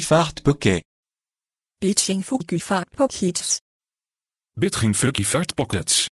fart pockets. Bitching Fartpockets. fart pockets.